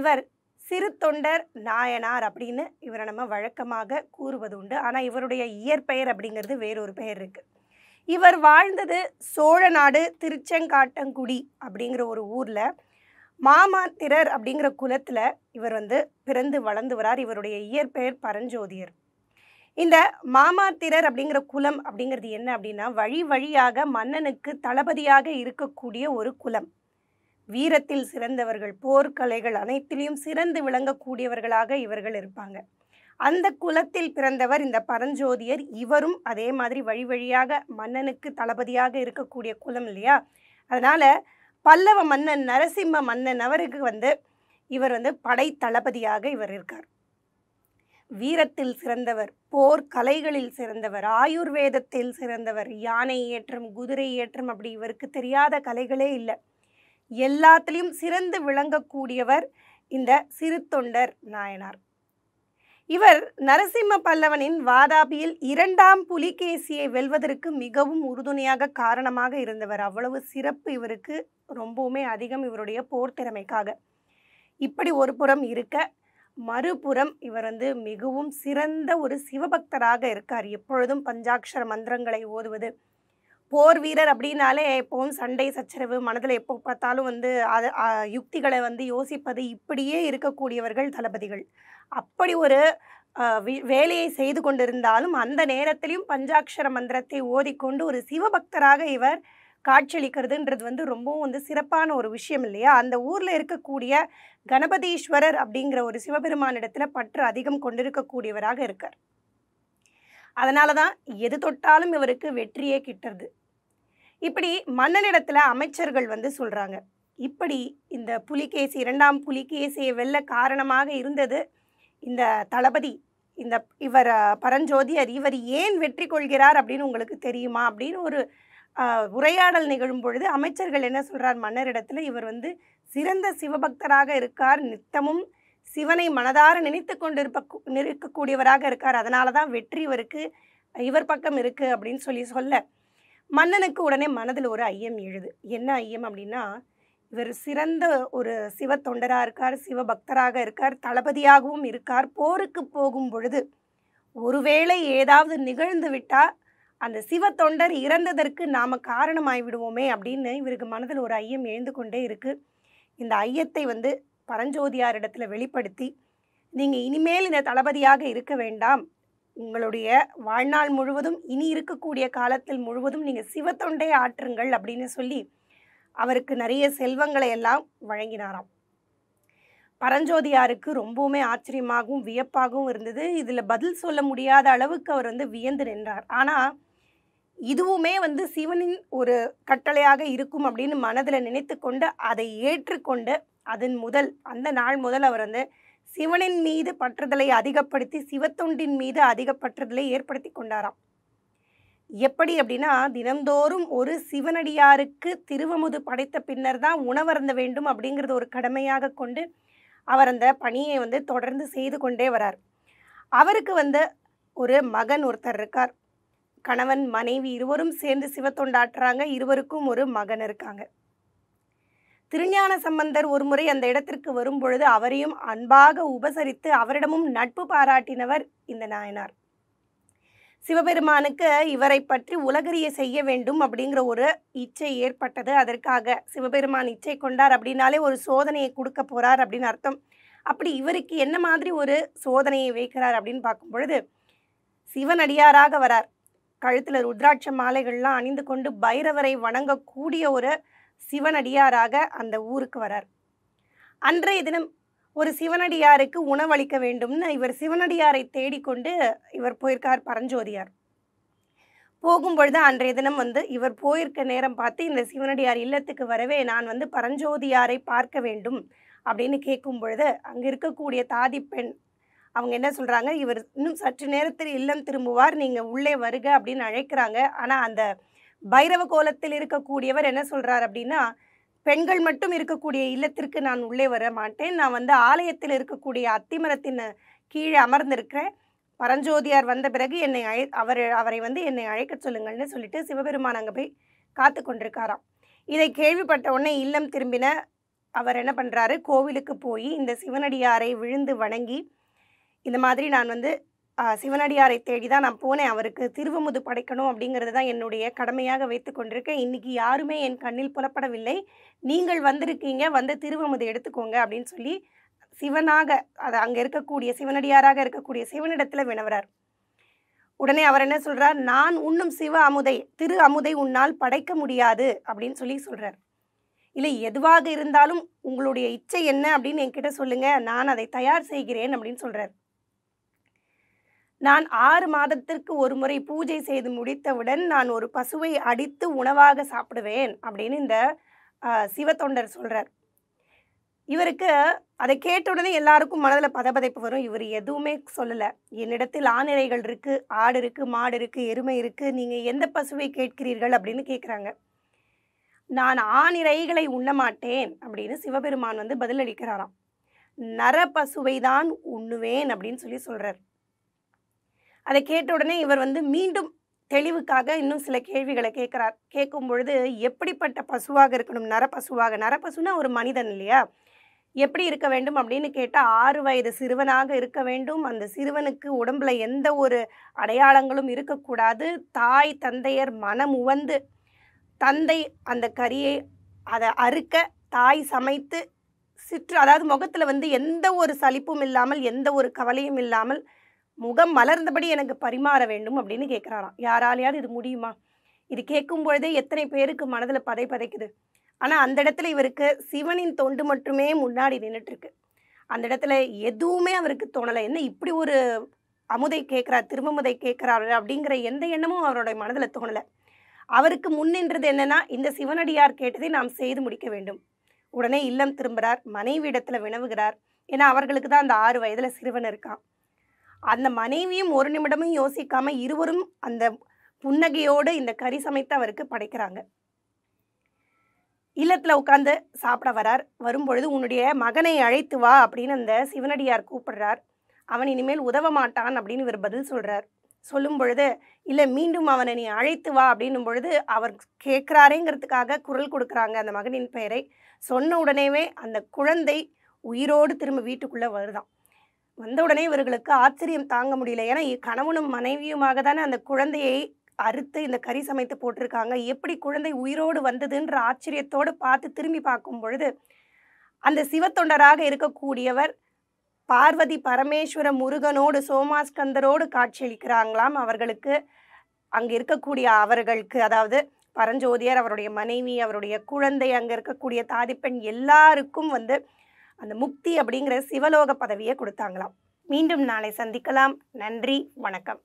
இவர் சிறு தொண்டர் நாயனார் அப்படின்னு இவரை நம்ம வழக்கமாக கூறுவது உண்டு ஆனால் இவருடைய இயற்பெயர் அப்படிங்கிறது வேறொரு பெயர் இருக்குது இவர் வாழ்ந்தது சோழ நாடு திருச்செங்காட்டங்குடி அப்படிங்கிற ஒரு ஊரில் மாமாத்திரர் அப்படிங்கிற குலத்தில் இவர் வந்து பிறந்து வளர்ந்து வரார் இவருடைய இயற்பெயர் பரஞ்சோதியர் இந்த மாமாத்திரர் அப்படிங்கிற குலம் அப்படிங்கிறது என்ன அப்படின்னா வழி வழியாக மன்னனுக்கு தளபதியாக இருக்கக்கூடிய ஒரு குலம் வீரத்தில் சிறந்தவர்கள் போர்க்கலைகள் அனைத்திலையும் சிறந்து விளங்கக்கூடியவர்களாக இவர்கள் இருப்பாங்க அந்த குலத்தில் பிறந்தவர் இந்த பரஞ்சோதியர் இவரும் அதே மாதிரி வழி வழியாக மன்னனுக்கு தளபதியாக இருக்கக்கூடிய குலம் இல்லையா அதனால் பல்லவ மன்னன் நரசிம்ம மன்னன் அவருக்கு வந்து இவர் வந்து படை தளபதியாக இவர் இருக்கார் வீரத்தில் சிறந்தவர் போர் கலைகளில் சிறந்தவர் ஆயுர்வேதத்தில் சிறந்தவர் யானை ஏற்றம் குதிரை ஏற்றம் அப்படி இவருக்கு தெரியாத கலைகளே இல்லை எல்லாத்துலேயும் சிறந்து விளங்கக்கூடியவர் இந்த சிறு தொண்டர் நாயனார் இவர் நரசிம்ம பல்லவனின் வாதாபியில் இரண்டாம் புலிகேசியை வெல்வதற்கு மிகவும் உறுதுணையாக காரணமாக இருந்தவர் அவ்வளவு சிறப்பு இவருக்கு ரொம்பவுமே அதிகம் இவருடைய போர் திறமைக்காக இப்படி ஒரு புறம் இருக்க மறுபுறம் இவர் வந்து மிகவும் சிறந்த ஒரு சிவபக்தராக இருக்கார் எப்பொழுதும் பஞ்சாட்சர மந்திரங்களை ஓதுவது போர் வீரர் அப்படின்னாலே எப்பவும் சண்டை சச்சரவு மனதில் எப்போ பார்த்தாலும் வந்து அது யுக்திகளை வந்து யோசிப்பது இப்படியே இருக்கக்கூடியவர்கள் தளபதிகள் அப்படி ஒரு வேலையை செய்து கொண்டிருந்தாலும் அந்த நேரத்திலையும் பஞ்சாட்சர மந்திரத்தை ஓதிக்கொண்டு ஒரு சிவபக்தராக இவர் காட்சியளிக்கிறதுன்றது வந்து ரொம்பவும் வந்து சிறப்பான ஒரு விஷயம் இல்லையா அந்த ஊரில் இருக்கக்கூடிய கணபதீஸ்வரர் அப்படிங்கிற ஒரு சிவபெருமானிடத்தில் பற்று அதிகம் கொண்டிருக்கக்கூடியவராக இருக்கார் அதனால தான் எது தொட்டாலும் இவருக்கு வெற்றியே கிட்டுறது இப்படி மன்னனிடத்தில் அமைச்சர்கள் வந்து சொல்கிறாங்க இப்படி இந்த புலிகேசி இரண்டாம் புலிகேசியை வெல்ல காரணமாக இருந்தது இந்த தளபதி இந்த இவர் பரஞ்சோதியர் இவர் ஏன் வெற்றி கொள்கிறார் அப்படின்னு உங்களுக்கு தெரியுமா அப்படின்னு ஒரு உரையாடல் நிகழும் பொழுது அமைச்சர்கள் என்ன சொல்கிறார் மன்னரிடத்தில் இவர் வந்து சிறந்த சிவபக்தராக இருக்கார் நித்தமும் சிவனை மனதார நினைத்து கொண்டு இருப்ப நிற்கக்கூடியவராக இருக்கார் அதனால தான் வெற்றி இவருக்கு இவர் பக்கம் இருக்குது அப்படின்னு சொல்லி சொல்ல மன்னனுக்கு உடனே மனதில் ஒரு ஐயம் எழுது என்ன ஐயம் அப்படின்னா இவர் சிறந்த ஒரு சிவ தொண்டராக இருக்கார் சிவபக்தராக இருக்கார் தளபதியாகவும் இருக்கார் போருக்கு போகும் பொழுது ஒருவேளை ஏதாவது நிகழ்ந்து விட்டால் அந்த சிவ தொண்டர் இறந்ததற்கு நாம் காரணமாய் விடுவோமே அப்படின்னு இவருக்கு மனதில் ஒரு ஐயம் எழுந்து கொண்டே இருக்குது இந்த ஐயத்தை வந்து பரஞ்சோதியாரிடத்தில் வெளிப்படுத்தி நீங்கள் இனிமேல் இந்த தளபதியாக இருக்க வேண்டாம் உங்களுடைய வாழ்நாள் முழுவதும் இனி இருக்கக்கூடிய காலத்தில் முழுவதும் நீங்கள் சிவத்தொண்டை ஆற்றுங்கள் அப்படின்னு சொல்லி அவருக்கு நிறைய செல்வங்களை எல்லாம் வழங்கினாராம் பரஞ்சோதியாருக்கு ரொம்பவுமே ஆச்சரியமாகவும் வியப்பாகவும் இருந்தது இதில் பதில் சொல்ல முடியாத அளவுக்கு அவர் வந்து வியந்து நின்றார் ஆனால் இதுவுமே வந்து சிவனின் ஒரு கட்டளையாக இருக்கும் அப்படின்னு மனதில் நினைத்து கொண்டு அதை ஏற்றுக்கொண்டு அதன் முதல் அந்த நாள் முதல் அவர் வந்து சிவனின் மீது பற்றுதலை அதிகப்படுத்தி சிவத்தொண்டின் மீது அதிக பற்றுதலை ஏற்படுத்தி கொண்டாராம் எப்படி அப்படின்னா தினந்தோறும் ஒரு சிவனடியாருக்கு திருவமுது படைத்த பின்னர் தான் உணவருந்த வேண்டும் அப்படிங்கிறது ஒரு கடமையாக கொண்டு அவர் அந்த பணியை வந்து தொடர்ந்து செய்து கொண்டே வரார் அவருக்கு வந்து ஒரு மகன் ஒருத்தர் இருக்கார் கணவன் மனைவி இருவரும் சேர்ந்து சிவத்தொண்டாட்டுறாங்க இருவருக்கும் ஒரு மகன் இருக்காங்க திருஞான சம்பந்தர் ஒருமுறை அந்த இடத்திற்கு வரும்பொழுது அவரையும் அன்பாக உபசரித்து அவரிடமும் நட்பு பாராட்டினவர் இந்த நாயனார் சிவபெருமானுக்கு இவரை பற்றி உலகறிய செய்ய வேண்டும் அப்படிங்கிற ஒரு இச்சை ஏற்பட்டது அதற்காக சிவபெருமான் இச்சை கொண்டார் அப்படின்னாலே ஒரு சோதனையை கொடுக்க போகிறார் அப்படின்னு அர்த்தம் அப்படி இவருக்கு என்ன மாதிரி ஒரு சோதனையை வைக்கிறார் அப்படின்னு பார்க்கும் பொழுது சிவனடியாராக வரார் கழுத்தில் ருத்ராட்ச மாலைகள்லாம் அணிந்து கொண்டு பைரவரை வணங்கக்கூடிய ஒரு சிவனடியாராக அந்த ஊருக்கு வரார் அன்றைய தினம் ஒரு சிவனடியாருக்கு உணவளிக்க வேண்டும்னு இவர் சிவனடியாரை தேடிக்கொண்டு இவர் போயிருக்கார் பரஞ்சோதியார் போகும் பொழுது அன்றைய தினம் வந்து இவர் போயிருக்க நேரம் பார்த்து இந்த சிவனடியார் இல்லத்துக்கு வரவே நான் வந்து பரஞ்சோதியாரை பார்க்க வேண்டும் அப்படின்னு கேட்கும் பொழுது அங்கே இருக்கக்கூடிய தாதி பெண் அவங்க என்ன சொல்கிறாங்க இவர் இன்னும் சற்று நேரத்தில் இல்லம் திரும்புவார் நீங்கள் உள்ளே வருக அப்படின்னு அழைக்கிறாங்க ஆனால் அந்த பைரவ கோலத்தில் இருக்கக்கூடியவர் என்ன சொல்கிறார் அப்படின்னா பெண்கள் மட்டும் இருக்கக்கூடிய இல்லத்திற்கு நான் உள்ளே வர மாட்டேன் நான் வந்து ஆலயத்தில் இருக்கக்கூடிய அத்திமரத்தின் கீழே அமர்ந்திருக்கிறேன் பரஞ்சோதியார் வந்த பிறகு என்னை அழை அவர் அவரை வந்து என்னை அழைக்க சொல்லுங்கள்னு சொல்லிட்டு சிவபெருமான் அங்கே போய் காத்து கொண்டிருக்காராம் இதை கேள்விப்பட்ட உடனே இல்லம் திரும்பின அவர் என்ன பண்ணுறாரு கோவிலுக்கு போய் இந்த சிவனடியாரை விழுந்து வணங்கி இந்த மாதிரி நான் வந்து சிவனடியாரை தேடி தான் நான் போனேன் அவருக்கு திருவமுது படைக்கணும் அப்படிங்கிறது தான் என்னுடைய கடமையாக வைத்து கொண்டிருக்கேன் இன்றைக்கி யாருமே என் கண்ணில் புலப்படவில்லை நீங்கள் வந்திருக்கீங்க வந்து திருவமுது எடுத்துக்கோங்க அப்படின்னு சொல்லி சிவனாக அது அங்கே இருக்கக்கூடிய சிவனடியாராக இருக்கக்கூடிய சிவனிடத்தில் வினவுறார் உடனே அவர் என்ன சொல்கிறார் நான் உண்ணும் சிவ அமுதை திரு அமுதை உன்னால் படைக்க முடியாது அப்படின்னு சொல்லி சொல்கிறார் இல்லை எதுவாக இருந்தாலும் உங்களுடைய இச்சை என்ன அப்படின்னு என்கிட்ட சொல்லுங்கள் நான் அதை தயார் செய்கிறேன் அப்படின்னு சொல்கிறார் நான் ஆறு மாதத்திற்கு ஒரு முறை பூஜை செய்து முடித்தவுடன் நான் ஒரு பசுவை அடித்து உணவாக சாப்பிடுவேன் அப்படின்னு இந்த சிவத்தொண்டர் சொல்கிறார் இவருக்கு அதை கேட்ட உடனே எல்லாருக்கும் மனதில் பதபதைப்பு வரும் இவர் எதுவுமே சொல்லலை என்னிடத்தில் ஆணிறைகள் இருக்குது ஆடு இருக்குது மாடு இருக்குது எருமை இருக்குது நீங்கள் எந்த பசுவை கேட்கிறீர்கள் அப்படின்னு கேட்குறாங்க நான் ஆணிரைகளை உண்ணமாட்டேன் அப்படின்னு சிவபெருமான் வந்து பதிலளிக்கிறாராம் நர பசுவை தான் உண்ணுவேன் அப்படின்னு சொல்லி சொல்கிறார் அதை கேட்ட உடனே இவர் வந்து மீண்டும் தெளிவுக்காக இன்னும் சில கேள்விகளை கேட்குறார் கேட்கும் பொழுது எப்படிப்பட்ட பசுவாக இருக்கணும் நரப்பசுவாக நரப்பசுனா ஒரு மனிதன் இல்லையா எப்படி இருக்க வேண்டும் அப்படின்னு கேட்டால் ஆறு வயது சிறுவனாக இருக்க வேண்டும் அந்த சிறுவனுக்கு உடம்புல எந்த ஒரு அடையாளங்களும் இருக்கக்கூடாது தாய் தந்தையர் மனம் உவந்து தந்தை அந்த கறியை அதை அறுக்க தாய் சமைத்து சிற்று அதாவது முகத்தில் வந்து எந்த ஒரு சலிப்பும் இல்லாமல் எந்த ஒரு கவலையும் இல்லாமல் முகம் மலர்ந்தபடி எனக்கு பரிமாற வேண்டும் அப்படின்னு கேட்குறாராம் யாராலையாவது இது முடியுமா இது கேட்கும் பொழுதே எத்தனை பேருக்கு மனதில் பதை பதைக்குது ஆனால் அந்த இடத்துல இவருக்கு சிவனின் தொண்டு மட்டுமே முன்னாடி நின்றுட்டுருக்கு அந்த இடத்துல எதுவுமே அவருக்கு தோணலை என்ன இப்படி ஒரு அமுதை கேட்குறார் திருமமுதை கேட்குறாரு அப்படிங்கிற எந்த எண்ணமும் அவருடைய மனதில் தோணலை அவருக்கு முன்னின்றது என்னென்னா இந்த சிவனடியார் கேட்டதை நாம் செய்து முடிக்க வேண்டும் உடனே இல்லம் திரும்புகிறார் மனைவி இடத்துல வினவுகிறார் ஏன்னா அவர்களுக்கு தான் அந்த ஆறு வயதில் சிறுவன் இருக்கான் அந்த மனைவியும் ஒரு நிமிடமும் யோசிக்காம இருவரும் அந்த புன்னகையோடு இந்த கறி சமைத்து அவருக்கு படைக்கிறாங்க இல்லத்தில் உட்காந்து சாப்பிட வரார் வரும்பொழுது உன்னுடைய மகனை அழைத்து வா அப்படின்னு அந்த சிவனடியார் கூப்பிடுறார் அவன் இனிமேல் உதவ மாட்டான் அப்படின்னு இவர் பதில் சொல்கிறார் சொல்லும் பொழுது இல்லை மீண்டும் அவனை நீ அழைத்து வா அப்படின்னும் பொழுது அவர் கேட்குறாரேங்கிறதுக்காக குரல் கொடுக்குறாங்க அந்த மகனின் பெயரை சொன்ன உடனேவே அந்த குழந்தை உயிரோடு திரும்ப வீட்டுக்குள்ளே வருதான் வந்தவுடனே இவர்களுக்கு ஆச்சரியம் தாங்க முடியல ஏன்னா கணவனும் மனைவியுமாக தானே அந்த குழந்தையை அறுத்து இந்த கறி சமைத்து போட்டிருக்காங்க எப்படி குழந்தை உயிரோடு வந்ததுன்ற ஆச்சரியத்தோடு பார்த்து திரும்பி பார்க்கும் பொழுது அந்த சிவத்தொண்டராக இருக்கக்கூடியவர் பார்வதி பரமேஸ்வர முருகனோடு சோமாஸ்கந்தரோடு காட்சியளிக்கிறாங்களாம் அவர்களுக்கு அங்கே இருக்கக்கூடிய அவர்களுக்கு அதாவது பரஞ்சோதியர் அவருடைய மனைவி அவருடைய குழந்தை அங்கே இருக்கக்கூடிய தாதிப்பெண் எல்லாருக்கும் வந்து அந்த முக்தி அப்படிங்கிற சிவலோக பதவியை கொடுத்தாங்களாம் மீண்டும் நாளை சந்திக்கலாம் நன்றி வணக்கம்